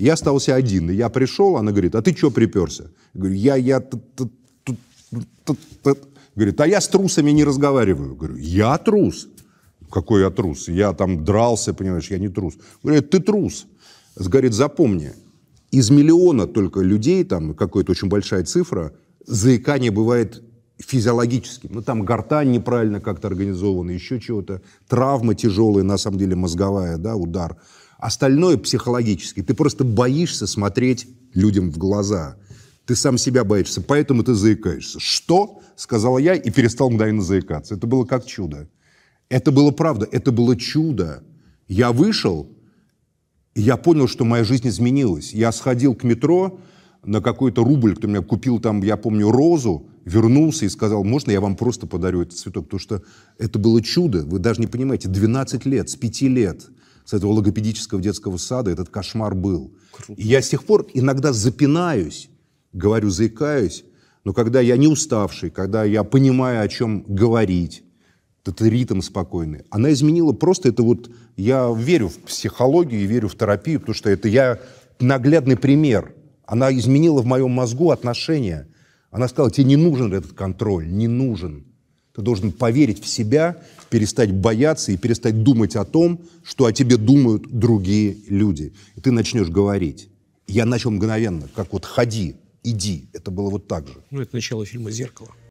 Я остался один, и я пришел, она говорит, а ты что приперся? говорю, я, я, говорит, а я с трусами не разговариваю. Говорю, я трус? Какой я трус? Я там дрался, понимаешь, я не трус. Говорит, ты трус. Говорит, запомни, из миллиона только людей, там какая-то очень большая цифра, заикание бывает физиологическим. Ну, там гортань неправильно как-то организована, еще чего-то. Травма тяжелая, на самом деле, мозговая, да, удар. Остальное психологически. Ты просто боишься смотреть людям в глаза. Ты сам себя боишься, поэтому ты заикаешься. Что? Сказала я и перестал мгновенно заикаться. Это было как чудо. Это было правда, это было чудо. Я вышел, и я понял, что моя жизнь изменилась. Я сходил к метро на какой-то рубль, кто меня купил там, я помню, розу, вернулся и сказал, можно я вам просто подарю этот цветок? Потому что это было чудо, вы даже не понимаете, 12 лет, с 5 лет – с этого логопедического детского сада этот кошмар был. Круто. И я с тех пор иногда запинаюсь, говорю, заикаюсь, но когда я не уставший, когда я понимаю, о чем говорить, этот ритм спокойный, она изменила просто это вот... Я верю в психологию и верю в терапию, потому что это я наглядный пример. Она изменила в моем мозгу отношения. Она сказала, тебе не нужен этот контроль, не нужен. Ты должен поверить в себя, перестать бояться и перестать думать о том, что о тебе думают другие люди. И ты начнешь говорить. Я начал мгновенно, как вот ходи, иди. Это было вот так же. Ну, это начало фильма «Зеркало».